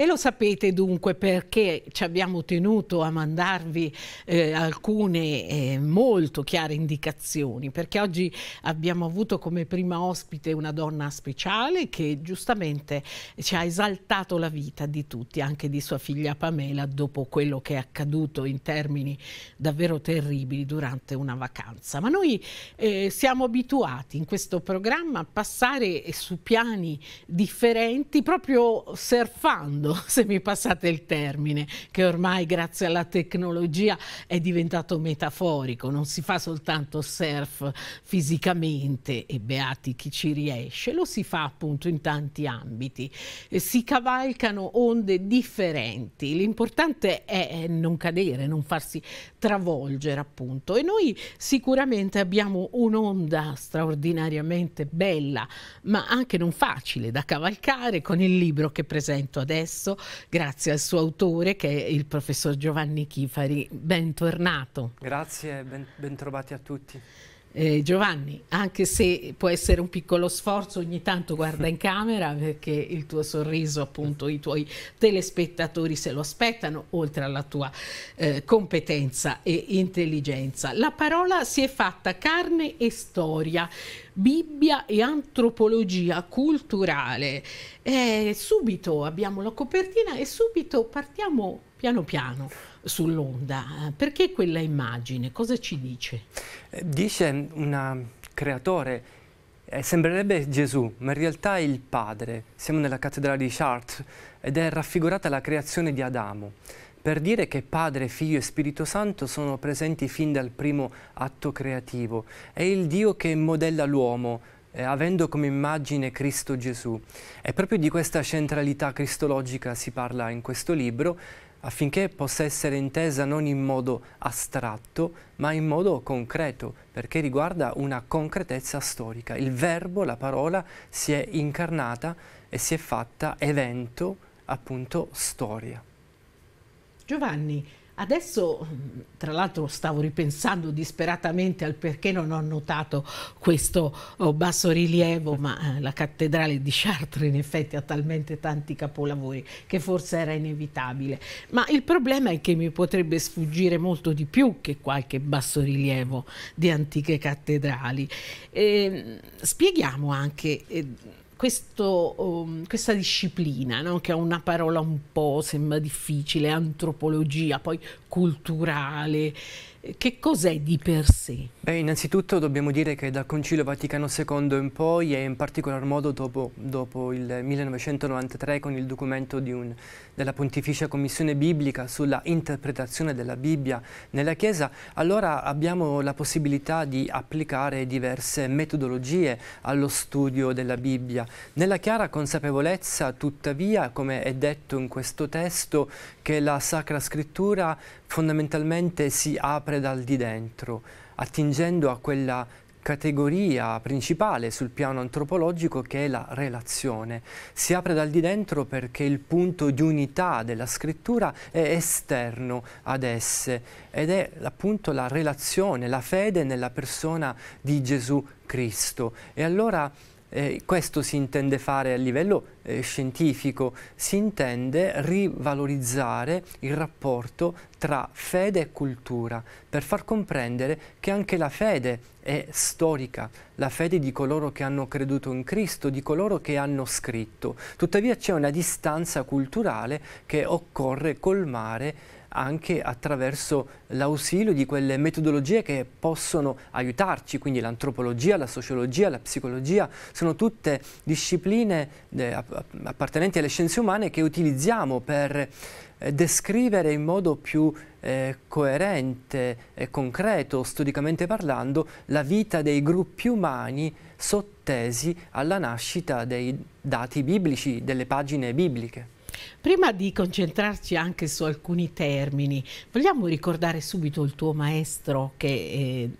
E lo sapete dunque perché ci abbiamo tenuto a mandarvi eh, alcune eh, molto chiare indicazioni, perché oggi abbiamo avuto come prima ospite una donna speciale che giustamente ci ha esaltato la vita di tutti, anche di sua figlia Pamela, dopo quello che è accaduto in termini davvero terribili durante una vacanza. Ma noi eh, siamo abituati in questo programma a passare su piani differenti proprio surfando mondo, se mi passate il termine, che ormai grazie alla tecnologia è diventato metaforico, non si fa soltanto surf fisicamente e beati chi ci riesce, lo si fa appunto in tanti ambiti, si cavalcano onde differenti, l'importante è non cadere, non farsi travolgere appunto e noi sicuramente abbiamo un'onda straordinariamente bella ma anche non facile da cavalcare con il libro che presento adesso stesso, grazie al suo autore che è il professor Giovanni Chifari. Bentornato. Grazie, ben, bentrovati a tutti. Eh, Giovanni, anche se può essere un piccolo sforzo, ogni tanto guarda in camera perché il tuo sorriso, appunto, i tuoi telespettatori se lo aspettano, oltre alla tua eh, competenza e intelligenza. La parola si è fatta carne e storia. Bibbia e antropologia culturale. Eh, subito abbiamo la copertina e subito partiamo piano piano sull'onda. Eh, perché quella immagine? Cosa ci dice? Eh, dice un creatore, eh, sembrerebbe Gesù, ma in realtà è il Padre. Siamo nella cattedrale di Chartres ed è raffigurata la creazione di Adamo per dire che Padre, Figlio e Spirito Santo sono presenti fin dal primo atto creativo. È il Dio che modella l'uomo, eh, avendo come immagine Cristo Gesù. E proprio di questa centralità cristologica si parla in questo libro, affinché possa essere intesa non in modo astratto, ma in modo concreto, perché riguarda una concretezza storica. Il verbo, la parola, si è incarnata e si è fatta evento, appunto, storia. Giovanni, Adesso, tra l'altro, stavo ripensando disperatamente al perché non ho notato questo oh, bassorilievo, ma eh, la cattedrale di Chartres in effetti ha talmente tanti capolavori che forse era inevitabile. Ma il problema è che mi potrebbe sfuggire molto di più che qualche bassorilievo di antiche cattedrali. Eh, spieghiamo anche... Eh, questo, um, questa disciplina, no? che è una parola un po', sembra difficile, antropologia, poi culturale, che cos'è di per sé? Beh, innanzitutto dobbiamo dire che dal Concilio Vaticano II in poi e in particolar modo dopo, dopo il 1993 con il documento un, della Pontificia Commissione Biblica sulla interpretazione della Bibbia nella Chiesa, allora abbiamo la possibilità di applicare diverse metodologie allo studio della Bibbia. Nella chiara consapevolezza, tuttavia, come è detto in questo testo, che la Sacra Scrittura fondamentalmente si apre sempre dal di dentro, attingendo a quella categoria principale sul piano antropologico che è la relazione. Si apre dal di dentro perché il punto di unità della scrittura è esterno ad esse ed è appunto la relazione, la fede nella persona di Gesù Cristo. E allora eh, questo si intende fare a livello eh, scientifico, si intende rivalorizzare il rapporto tra fede e cultura, per far comprendere che anche la fede è storica, la fede di coloro che hanno creduto in Cristo, di coloro che hanno scritto. Tuttavia c'è una distanza culturale che occorre colmare anche attraverso l'ausilio di quelle metodologie che possono aiutarci, quindi l'antropologia, la sociologia, la psicologia, sono tutte discipline eh, appartenenti alle scienze umane che utilizziamo per eh, descrivere in modo più eh, coerente e concreto, storicamente parlando, la vita dei gruppi umani sottesi alla nascita dei dati biblici, delle pagine bibliche. Prima di concentrarci anche su alcuni termini, vogliamo ricordare subito il tuo maestro che eh,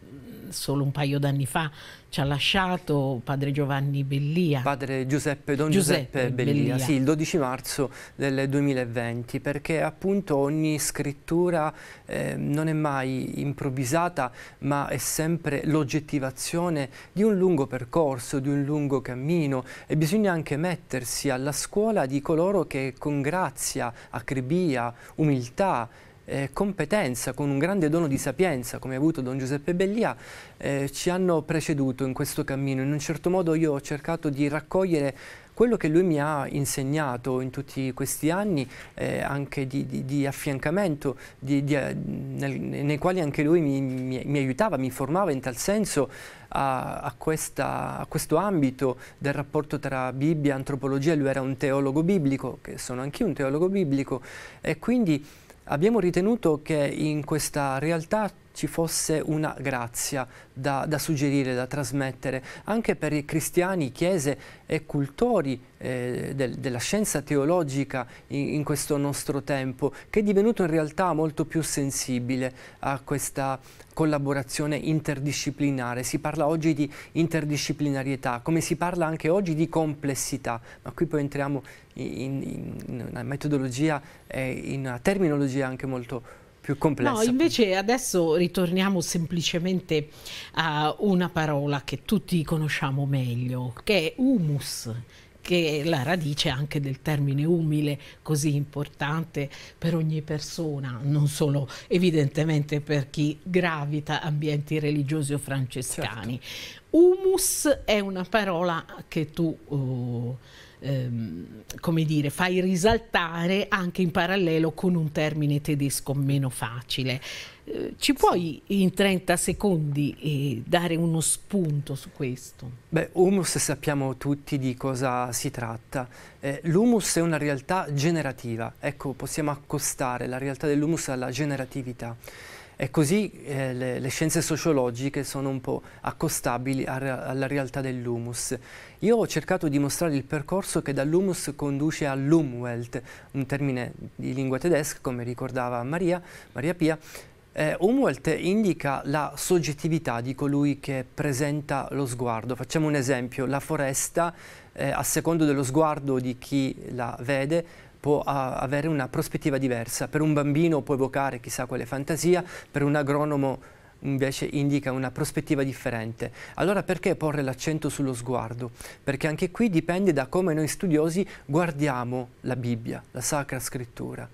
solo un paio d'anni fa ci ha lasciato padre Giovanni Bellia. Padre Giuseppe, Don Giuseppe, Giuseppe Bellia, Bellia, sì, il 12 marzo del 2020, perché appunto ogni scrittura eh, non è mai improvvisata, ma è sempre l'oggettivazione di un lungo percorso, di un lungo cammino e bisogna anche mettersi alla scuola di coloro che con grazia, acribia, umiltà, eh, competenza, con un grande dono di sapienza come ha avuto Don Giuseppe Bellia, eh, ci hanno preceduto in questo cammino. In un certo modo io ho cercato di raccogliere quello che lui mi ha insegnato in tutti questi anni, eh, anche di, di, di affiancamento, di, eh, nel, nei quali anche lui mi, mi, mi, aiutava, mi formava in tal senso a, a, questa, a, questo ambito del rapporto tra Bibbia e antropologia. Lui era un teologo biblico, che sono anch'io un teologo biblico, e quindi Abbiamo ritenuto che in questa realtà ci fosse una grazia da, da suggerire, da trasmettere, anche per i cristiani, chiese e cultori eh, del, della scienza teologica in, in, questo nostro tempo, che è divenuto in realtà molto più sensibile a questa collaborazione interdisciplinare. Si parla oggi di interdisciplinarietà, come si parla anche oggi di complessità, ma qui poi entriamo in, in, in una metodologia e in una terminologia anche molto più complessa. No, invece adesso ritorniamo semplicemente a una parola che tutti conosciamo meglio, che è humus che è la radice anche del termine umile così importante per ogni persona, non solo evidentemente per chi gravita ambienti religiosi o francescani. Certo. Humus è una parola che tu uh, ehm, come dire, fai risaltare anche in parallelo con un termine tedesco meno facile. Eh, ci puoi in 30 secondi eh, dare uno spunto su questo? Beh, humus sappiamo tutti di cosa si tratta. Eh, l'humus è una realtà generativa, ecco, possiamo accostare la realtà dell'humus alla generatività. E così eh, le, le, scienze sociologiche sono un po' accostabili a, alla realtà dell'humus. Io ho cercato di mostrare il percorso che dall'humus conduce all'umwelt, un termine di lingua tedesca, come ricordava Maria, Maria Pia, eh, Humboldt indica la soggettività di colui che presenta lo sguardo. Facciamo un esempio, la foresta, eh, a secondo dello sguardo di chi la vede, può avere una prospettiva diversa. Per un bambino può evocare chissà quale fantasia, per un agronomo invece indica una prospettiva differente. Allora perché porre l'accento sullo sguardo? Perché anche qui dipende da come noi studiosi guardiamo la Bibbia, la Sacra Scrittura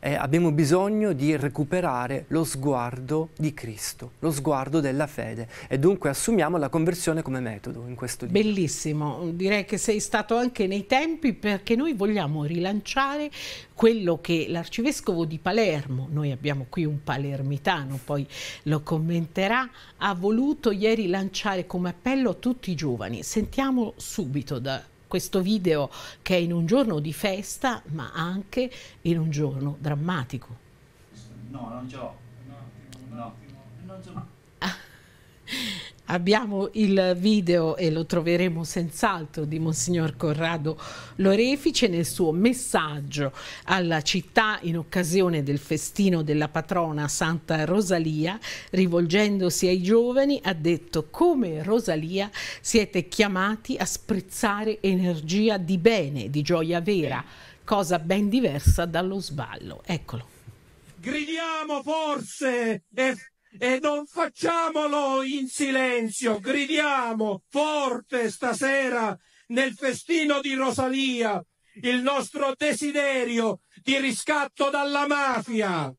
eh, abbiamo bisogno di recuperare lo sguardo di Cristo, lo sguardo della fede e dunque assumiamo la conversione come metodo in questo libro. Bellissimo, direi che sei stato anche nei tempi perché noi vogliamo rilanciare quello che l'arcivescovo di Palermo, noi abbiamo qui un palermitano, poi lo commenterà, ha voluto ieri lanciare come appello a tutti i giovani. Sentiamo subito da questo video che è in un giorno di festa ma anche in un giorno drammatico. No, non ce l'ho. No. Non ce l'ho. Abbiamo il video e lo troveremo senz'altro di Monsignor Corrado Lorefice nel suo messaggio alla città in occasione del festino della patrona Santa Rosalia, rivolgendosi ai giovani ha detto come Rosalia siete chiamati a sprezzare energia di bene, di gioia vera, cosa ben diversa dallo sballo. Eccolo. Gridiamo forse e e non facciamolo in silenzio, gridiamo forte stasera nel festino di Rosalia il nostro desiderio di riscatto dalla mafia.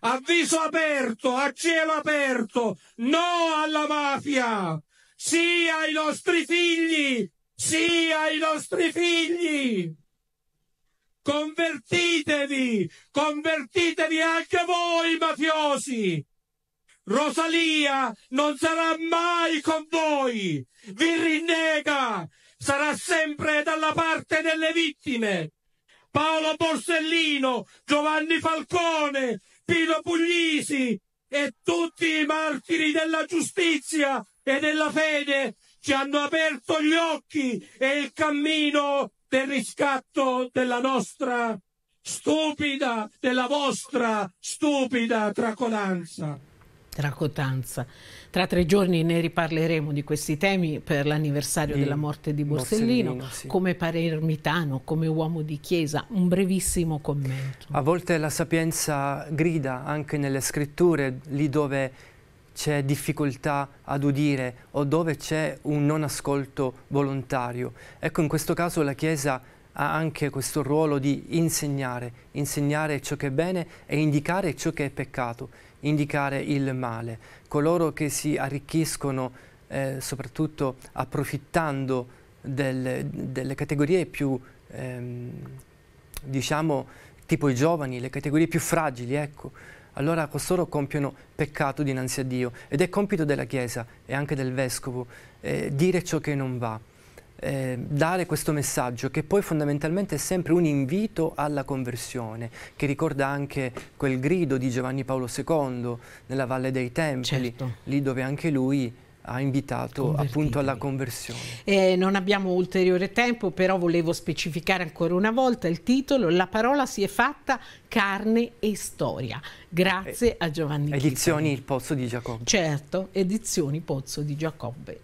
Avviso aperto, a cielo aperto, no alla mafia, sì ai nostri figli, sì ai nostri figli. Convertitevi, convertitevi anche voi mafiosi Rosalia non sarà mai con voi, vi rinnega, sarà sempre dalla parte delle vittime. Paolo Borsellino, Giovanni Falcone, Pino Puglisi e tutti i martiri della giustizia e della fede ci hanno aperto gli occhi e il cammino del riscatto della nostra stupida, della vostra stupida tracolanza. Tracotanza. Tra tre giorni ne riparleremo di questi temi per l'anniversario mm. della morte di Borsellino, Borsellino sì. come palermitano, come uomo di chiesa. Un brevissimo commento. A volte la sapienza grida anche nelle scritture, lì dove c'è difficoltà ad udire o dove c'è un non ascolto volontario. Ecco, in questo caso la Chiesa ha anche questo ruolo di insegnare, insegnare ciò che è bene e indicare ciò che è peccato indicare il male. Coloro che si arricchiscono eh, soprattutto approfittando del, delle categorie più, ehm, diciamo, tipo i giovani, le categorie più fragili, ecco, allora costoro compiono peccato dinanzi a Dio ed è compito della Chiesa e anche del Vescovo eh, dire ciò che non va eh, dare questo messaggio che poi fondamentalmente è sempre un invito alla conversione, che ricorda anche quel grido di Giovanni Paolo II nella Valle dei Templi, certo. lì dove anche lui ha invitato appunto alla conversione. Eh, non abbiamo ulteriore tempo, però volevo specificare ancora una volta il titolo La parola si è fatta carne e storia. Grazie eh, a Giovanni. Edizioni Chitani. Il Pozzo di Giacobbe. Certo, Edizioni Pozzo di Giacobbe.